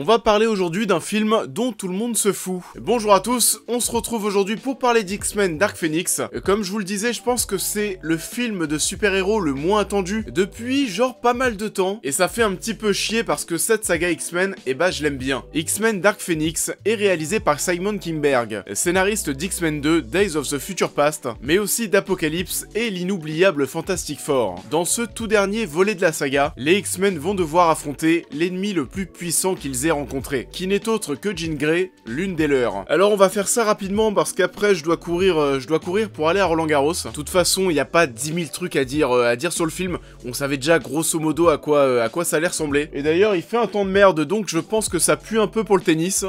On va parler aujourd'hui d'un film dont tout le monde se fout. Bonjour à tous, on se retrouve aujourd'hui pour parler d'X-Men Dark Phoenix. Euh, comme je vous le disais, je pense que c'est le film de super-héros le moins attendu depuis genre pas mal de temps. Et ça fait un petit peu chier parce que cette saga X-Men, eh bah je l'aime bien. X-Men Dark Phoenix est réalisé par Simon Kimberg, scénariste d'X-Men 2, Days of the Future Past, mais aussi d'Apocalypse et l'inoubliable Fantastic Four. Dans ce tout dernier volet de la saga, les X-Men vont devoir affronter l'ennemi le plus puissant qu'ils aient ai qui n'est autre que Jean Grey, l'une des leurs. Alors on va faire ça rapidement parce qu'après je dois courir, euh, je dois courir pour aller à Roland Garros. De toute façon, il n'y a pas 10 000 trucs à dire, euh, à dire sur le film. On savait déjà grosso modo à quoi, euh, à quoi ça allait ressembler. Et d'ailleurs, il fait un temps de merde, donc je pense que ça pue un peu pour le tennis.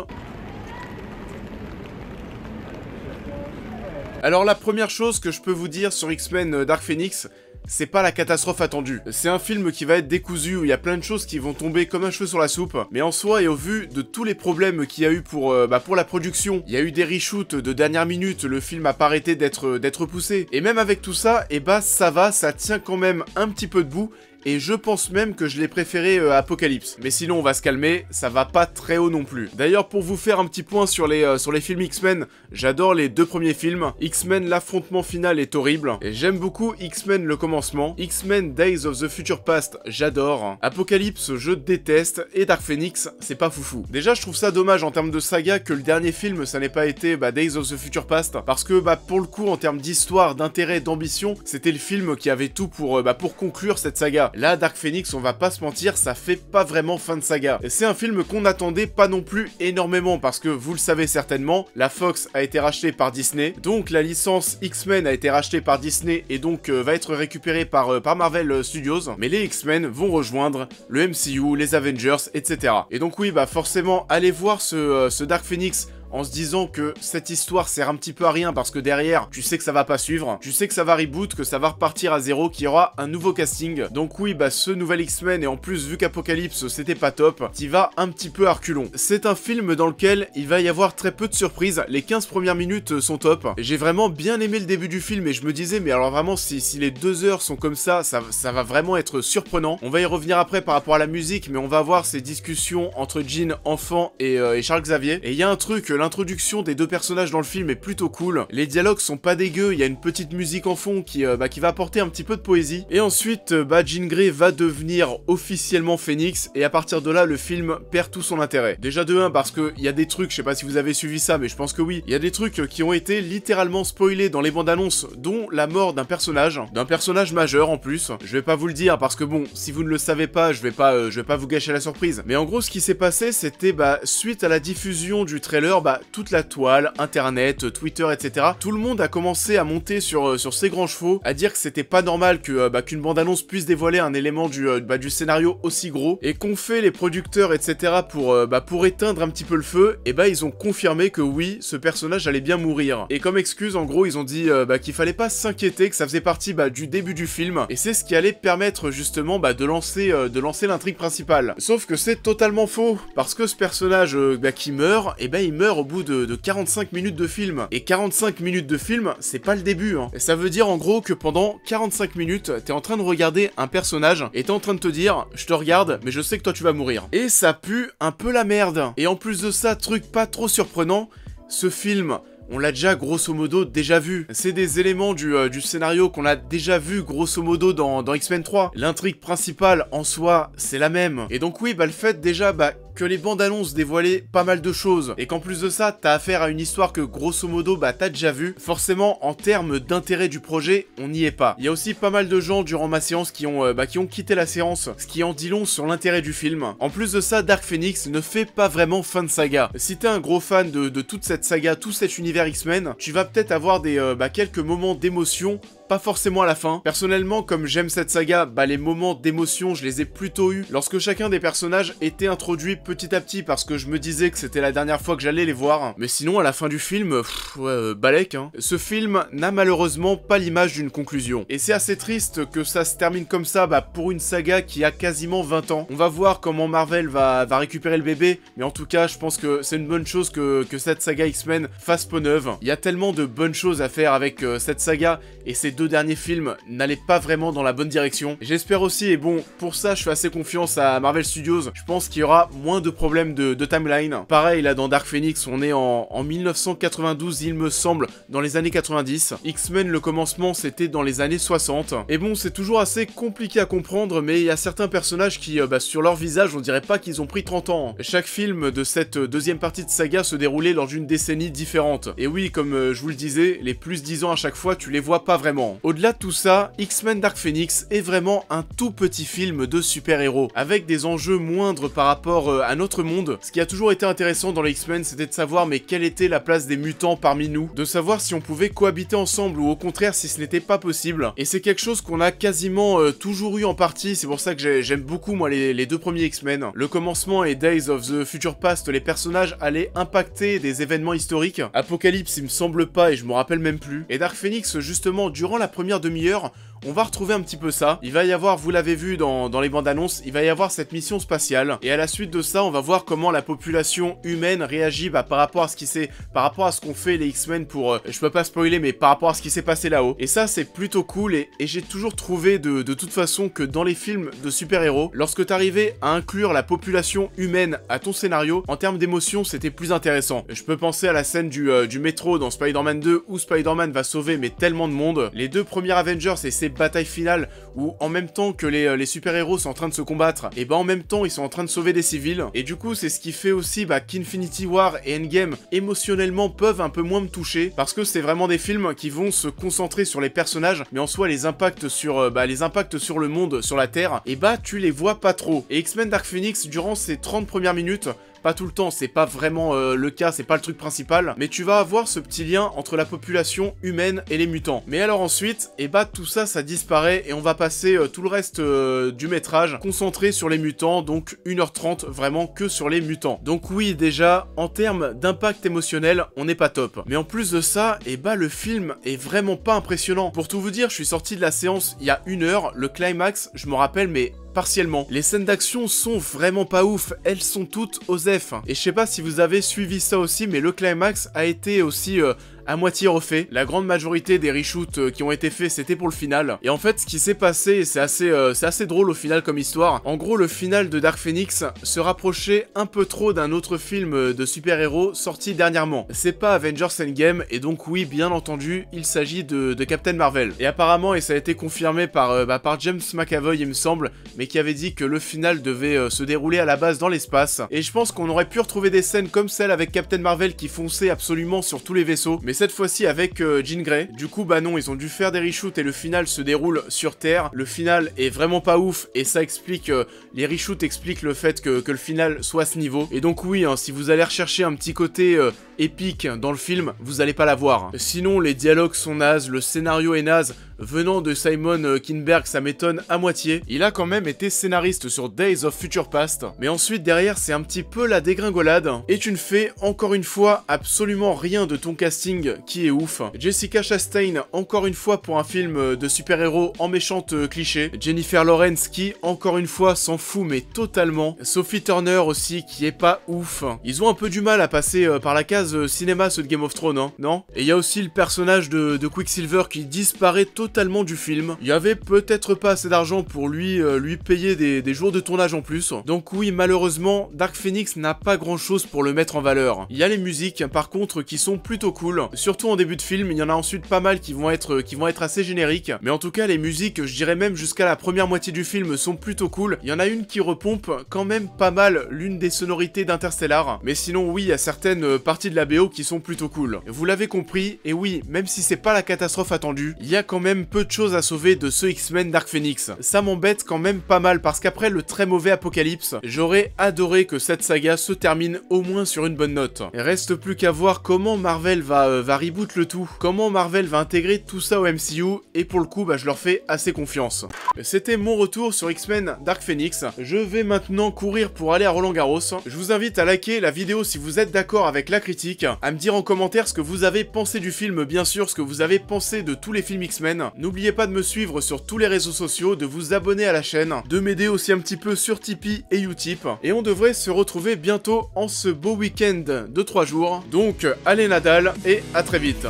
Alors la première chose que je peux vous dire sur X-Men Dark Phoenix, c'est pas la catastrophe attendue. C'est un film qui va être décousu, où il y a plein de choses qui vont tomber comme un cheveu sur la soupe, mais en soi et au vu de tous les problèmes qu'il y a eu pour, euh, bah, pour la production, il y a eu des reshoots de dernière minute, le film a pas arrêté d'être poussé, et même avec tout ça, et eh bah ça va, ça tient quand même un petit peu debout, et je pense même que je l'ai préféré euh, Apocalypse. Mais sinon on va se calmer, ça va pas très haut non plus. D'ailleurs pour vous faire un petit point sur les, euh, sur les films X-Men, j'adore les deux premiers films. X-Men l'affrontement final est horrible, et j'aime beaucoup X-Men le commencement. X-Men Days of the Future Past, j'adore. Apocalypse, je déteste, et Dark Phoenix, c'est pas foufou. Déjà je trouve ça dommage en termes de saga que le dernier film ça n'ait pas été bah, Days of the Future Past, parce que bah, pour le coup en termes d'histoire, d'intérêt, d'ambition, c'était le film qui avait tout pour, euh, bah, pour conclure cette saga. Là, Dark Phoenix, on va pas se mentir, ça fait pas vraiment fin de saga. C'est un film qu'on attendait pas non plus énormément parce que vous le savez certainement, la Fox a été rachetée par Disney, donc la licence X-Men a été rachetée par Disney et donc euh, va être récupérée par, euh, par Marvel euh, Studios, mais les X-Men vont rejoindre le MCU, les Avengers, etc. Et donc oui, bah forcément, allez voir ce, ce Dark Phoenix en se disant que cette histoire sert un petit peu à rien parce que derrière, tu sais que ça va pas suivre, tu sais que ça va reboot, que ça va repartir à zéro, qu'il y aura un nouveau casting. Donc oui, bah ce nouvel X-Men et en plus vu qu'Apocalypse c'était pas top, t'y vas un petit peu à C'est un film dans lequel il va y avoir très peu de surprises, les 15 premières minutes sont top. J'ai vraiment bien aimé le début du film et je me disais mais alors vraiment si, les deux heures sont comme ça, ça, ça va vraiment être surprenant. On va y revenir après par rapport à la musique mais on va voir ces discussions entre Jean, enfant et, euh, et Charles Xavier. Et il y a un truc l'introduction des deux personnages dans le film est plutôt cool. Les dialogues sont pas dégueux, il y a une petite musique en fond qui, euh, bah, qui va apporter un petit peu de poésie. Et ensuite, euh, bah, Jean Grey va devenir officiellement Phoenix, et à partir de là, le film perd tout son intérêt. Déjà de 1, parce qu'il y a des trucs, je sais pas si vous avez suivi ça, mais je pense que oui, il y a des trucs qui ont été littéralement spoilés dans les bandes annonces, dont la mort d'un personnage, d'un personnage majeur en plus. Je vais pas vous le dire, parce que bon, si vous ne le savez pas, je vais pas, euh, je vais pas vous gâcher la surprise. Mais en gros, ce qui s'est passé, c'était bah, suite à la diffusion du trailer, bah, bah, toute la toile, internet, Twitter, etc. Tout le monde a commencé à monter sur, euh, sur ces grands chevaux, à dire que c'était pas normal que euh, bah, qu'une bande-annonce puisse dévoiler un élément du, euh, bah, du scénario aussi gros, et qu'on fait les producteurs, etc. pour, pour éteindre un petit peu le feu, et bah ils ont confirmé que oui, ce personnage allait bien mourir. Et comme excuse, en gros, ils ont dit qu'il fallait pas s'inquiéter, que ça faisait partie du début du film, et c'est ce qui allait permettre justement de lancer, de lancer l'intrigue principale. Sauf que c'est totalement faux, parce que ce personnage qui meurt, et ben il meurt au bout de, 45 minutes de film. Et 45 minutes de film, c'est pas le début. Hein. Ça veut dire en gros que pendant 45 minutes, t'es en train de regarder un personnage et t'es en train de te dire, je te regarde, mais je sais que toi tu vas mourir. Et ça pue un peu la merde. Et en plus de ça, truc pas trop surprenant, ce film, on l'a déjà grosso modo déjà vu. C'est des éléments du, euh, scénario qu'on a déjà vu grosso modo dans, dans X-Men 3. L'intrigue principale en soi, c'est la même. Et donc oui, bah le fait déjà bah, que les bandes annonces dévoilaient pas mal de choses, et qu'en plus de ça, t'as affaire à une histoire que grosso modo, bah, t'as déjà vu, forcément, en termes d'intérêt du projet, on n'y est pas. Il y a aussi pas mal de gens durant ma séance qui ont, euh, bah, qui ont quitté la séance, ce qui en dit long sur l'intérêt du film. En plus de ça, Dark Phoenix ne fait pas vraiment fin de saga. Si t'es un gros fan de, toute cette saga, tout cet univers X-Men, tu vas peut-être avoir des, euh, bah, quelques moments d'émotion pas forcément à la fin. Personnellement, comme j'aime cette saga, bah les moments d'émotion, je les ai plutôt eus lorsque chacun des personnages était introduit petit à petit parce que je me disais que c'était la dernière fois que j'allais les voir. Mais sinon, à la fin du film, pff, ouais, euh, hein. Ce film n'a malheureusement pas l'image d'une conclusion. Et c'est assez triste que ça se termine comme ça, bah pour une saga qui a quasiment 20 ans. On va voir comment Marvel va, va récupérer le bébé, mais en tout cas, je pense que c'est une bonne chose que, cette saga X-Men fasse peau neuve. Il y a tellement de bonnes choses à faire avec euh, cette saga et ses deux derniers films n'allaient pas vraiment dans la bonne direction. J'espère aussi, et bon, pour ça, je fais assez confiance à Marvel Studios. Je pense qu'il y aura moins de problèmes de, timeline. Pareil, là, dans Dark Phoenix, on est en, 1992, il me semble, dans les années 90. X-Men, le commencement, c'était dans les années 60. Et bon, c'est toujours assez compliqué à comprendre, mais il y a certains personnages qui, euh, bah, sur leur visage, on dirait pas qu'ils ont pris 30 ans. Chaque film de cette euh, deuxième partie de saga se déroulait lors d'une décennie différente. Et oui, comme euh, je vous le disais, les plus 10 ans à chaque fois, tu les vois pas vraiment. Au-delà de tout ça, X-Men Dark Phoenix est vraiment un tout petit film de super-héros, avec des enjeux moindres par rapport euh, à notre monde. Ce qui a toujours été intéressant dans les X-Men, c'était de savoir mais quelle était la place des mutants parmi nous, de savoir si on pouvait cohabiter ensemble ou au contraire si ce n'était pas possible. Et c'est quelque chose qu'on a quasiment euh, toujours eu en partie, c'est pour ça que j'aime beaucoup moi les, deux premiers X-Men. Le commencement et Days of the Future Past, les personnages allaient impacter des événements historiques. Apocalypse, il me semble pas et je me rappelle même plus. Et Dark Phoenix, justement, durant la première demi-heure on va retrouver un petit peu ça. Il va y avoir, vous l'avez vu dans, les bandes annonces, il va y avoir cette mission spatiale. Et à la suite de ça, on va voir comment la population humaine réagit bah, par rapport à ce qui s'est, par rapport à ce qu'on fait les X-Men pour, euh, je peux pas spoiler, mais par rapport à ce qui s'est passé là-haut. Et ça, c'est plutôt cool. Et, j'ai toujours trouvé de, toute façon que dans les films de super-héros, lorsque t'arrivais à inclure la population humaine à ton scénario, en termes d'émotion, c'était plus intéressant. Je peux penser à la scène du, euh, du métro dans Spider-Man 2 où Spider-Man va sauver mais tellement de monde. Les deux premiers Avengers c'est bataille finale où en même temps que euh, les, super-héros sont en train de se combattre, et eh bah ben, en même temps ils sont en train de sauver des civils. Et du coup c'est ce qui fait aussi bah, qu'Infinity War et Endgame émotionnellement peuvent un peu moins me toucher parce que c'est vraiment des films qui vont se concentrer sur les personnages mais en soi les impacts sur, euh, bah, les impacts sur le monde, sur la Terre, et eh bah tu les vois pas trop. Et X-Men Dark Phoenix durant ces 30 premières minutes pas tout le temps, c'est pas vraiment euh, le cas, c'est pas le truc principal, mais tu vas avoir ce petit lien entre la population humaine et les mutants. Mais alors ensuite, et eh bah tout ça, ça disparaît et on va passer euh, tout le reste euh, du métrage concentré sur les mutants, donc 1h30 vraiment que sur les mutants. Donc oui, déjà, en termes d'impact émotionnel, on n'est pas top. Mais en plus de ça, et eh bah le film est vraiment pas impressionnant. Pour tout vous dire, je suis sorti de la séance il y a une heure, le climax, je me rappelle, mais partiellement. Les scènes d'action sont vraiment pas ouf, elles sont toutes F. Et je sais pas si vous avez suivi ça aussi, mais le climax a été aussi euh, à moitié refait. La grande majorité des reshoots euh, qui ont été faits, c'était pour le final. Et en fait, ce qui s'est passé, c'est assez, euh, c'est assez drôle au final comme histoire. En gros, le final de Dark Phoenix se rapprochait un peu trop d'un autre film euh, de super-héros sorti dernièrement. C'est pas Avengers Endgame, et donc oui, bien entendu, il s'agit de, Captain Marvel. Et apparemment, et ça a été confirmé par, bah, par James McAvoy, il me semble, mais qui avait dit que le final devait se dérouler à la base dans l'espace. Et je pense qu'on aurait pu retrouver des scènes comme celle avec Captain Marvel qui fonçait absolument sur tous les vaisseaux, mais cette fois-ci avec euh, Jean Grey. Du coup, bah non, ils ont dû faire des reshoots et le final se déroule sur Terre. Le final est vraiment pas ouf et ça explique, euh, les reshoots expliquent le fait que, le final soit à ce niveau. Et donc oui, hein, si vous allez rechercher un petit côté euh, épique dans le film, vous allez pas l'avoir. Sinon, les dialogues sont nazes, le scénario est naze. Venant de Simon Kinberg, ça m'étonne à moitié. Il a quand même été scénariste sur Days of Future Past. Mais ensuite, derrière, c'est un petit peu la dégringolade. Et tu ne fais encore une fois absolument rien de ton casting qui est ouf. Jessica Chastain, encore une fois pour un film de super-héros en méchante euh, cliché. Jennifer Lawrence qui, encore une fois, s'en fout mais totalement. Sophie Turner aussi qui est pas ouf. Ils ont un peu du mal à passer euh, par la case euh, cinéma ceux de Game of Thrones, hein. non Et il y a aussi le personnage de, Quicksilver qui disparaît totalement du film. Il y avait peut-être pas assez d'argent pour lui, lui payer des, des jours de tournage en plus. Donc oui, malheureusement, Dark Phoenix n'a pas grand-chose pour le mettre en valeur. Il y a les musiques, par contre, qui sont plutôt cool surtout en début de film. Il y en a ensuite pas mal qui vont être, qui vont être assez génériques. Mais en tout cas, les musiques, je dirais même jusqu'à la première moitié du film, sont plutôt cool. Il y en a une qui repompe quand même pas mal l'une des sonorités d'Interstellar. Mais sinon, oui, il y a certaines parties de la BO qui sont plutôt cool. Vous l'avez compris, et oui, même si c'est pas la catastrophe attendue, il y a quand même peu de choses à sauver de ce X-Men Dark Phoenix. Ça m'embête quand même pas mal parce qu'après le très mauvais Apocalypse, j'aurais adoré que cette saga se termine au moins sur une bonne note. Reste plus qu'à voir comment Marvel va euh, euh, va reboot le tout. Comment Marvel va intégrer tout ça au MCU et pour le coup bah, je leur fais assez confiance. C'était mon retour sur X-Men Dark Phoenix. Je vais maintenant courir pour aller à Roland Garros. Je vous invite à liker la vidéo si vous êtes d'accord avec la critique, à me dire en commentaire ce que vous avez pensé du film bien sûr, ce que vous avez pensé de tous les films X-Men. N'oubliez pas de me suivre sur tous les réseaux sociaux, de vous abonner à la chaîne, de m'aider aussi un petit peu sur Tipeee et Utip. Et on devrait se retrouver bientôt en ce beau week-end de 3 jours. Donc allez Nadal et à très vite.